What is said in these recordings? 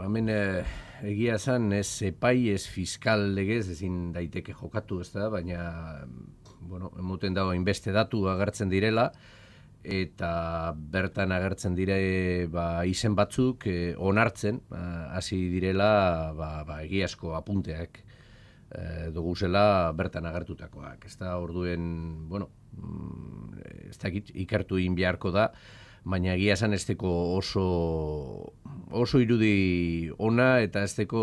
Ba, hemen e, egia zen ez epai ez fiskal legez ezin daiteke jokatu ez da, baina bueno, emoten dago inbeste datu agertzen direla eta bertan agertzen dire ba, izen batzuk e, onartzen hasi direla ba, ba, egiazko apunteak e, eh, dugu zela bertan agertutakoak. Ez da orduen, bueno, mm, ez da ikertu egin beharko da, baina egia esan ez deko oso, oso irudi ona eta ez deko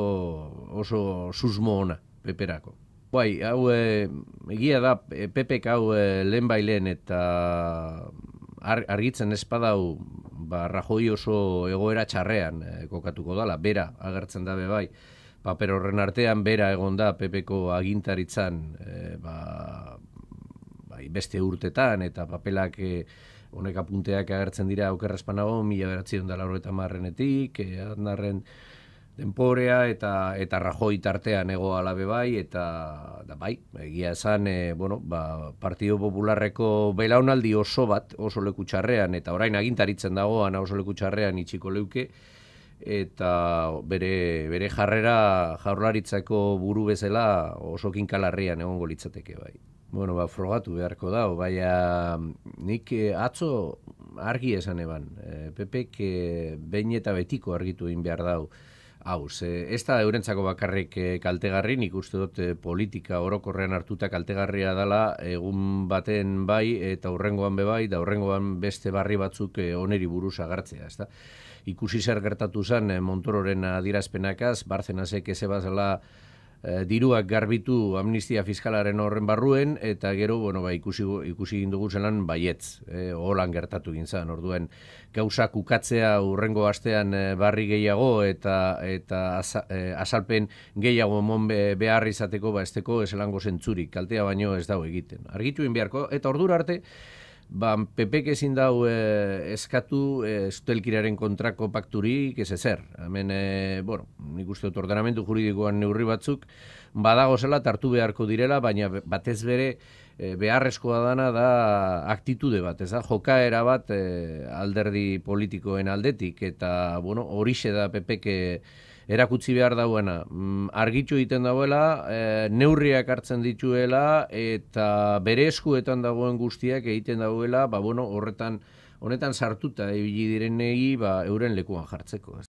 oso susmo ona peperako. Bai, hau e, egia da, e, pepek hau e, eh, lehen eta argitzen ez badau ba, Rajoi oso egoera txarrean e, kokatuko dala, bera agertzen dabe bai. Paper horren artean bera egon da pepeko agintaritzan ba, beste urtetan eta papelak e, eh, punteak agertzen dira okerrespanago, mila beratzen da lauro eta marrenetik, e, eh, denporea eta eta Rajoy tartean ego alabe bai eta bai egia esan eh, bueno ba Partido Popularreko belaunaldi oso bat oso lekutxarrean eta orain agintaritzen dago oso lekutxarrean itxiko leuke eta bere, bere jarrera jaurlaritzako buru bezala oso kinkalarrian egongo litzateke bai. Bueno, ba, frogatu beharko da, baina nik eh, atzo argi esan eban. E, Pepek eh, behin eta betiko argitu egin behar dau. Hauz, eh, ez da eurentzako bakarrik eh, kaltegarri, nik uste dut eh, politika orokorrean hartuta kaltegarria dela, egun baten bai eta horrengoan be bai, da horrengoan beste barri batzuk oneri buruz agartzea, ez da? Ikusi zer gertatu zen Montororen adirazpenakaz, Barzenazek eze Eh, diruak garbitu amnistia fiskalaren horren barruen eta gero bueno ba ikusi ikusi egin zelan baietz eh holan gertatu egin zan orduen gauza kukatzea urrengo astean eh, barri gehiago eta eta aza, eh, azalpen gehiago mon behar izateko ba esteko eselango zentzurik kaltea baino ez dago egiten Argituen beharko eta ordura arte Ba, Pepeke ezin dau eh, eskatu e, kontrako pakturik ez ezer. Hemen, e, bueno, nik uste dut ordenamentu juridikoan neurri batzuk, badago zela tartu beharko direla, baina batez bere e, beharrezkoa dana da aktitude bat, ez da, jokaera bat alderdi politikoen aldetik, eta, bueno, horixe da PPK Erakutsi behar dauena. Mm, Argitxu egiten dagoela, e, eh, neurriak hartzen dituela, eta bere eskuetan dagoen guztiak egiten dagoela, ba, bueno, horretan, honetan sartuta, ibili direnei, ba, euren lekuan jartzeko.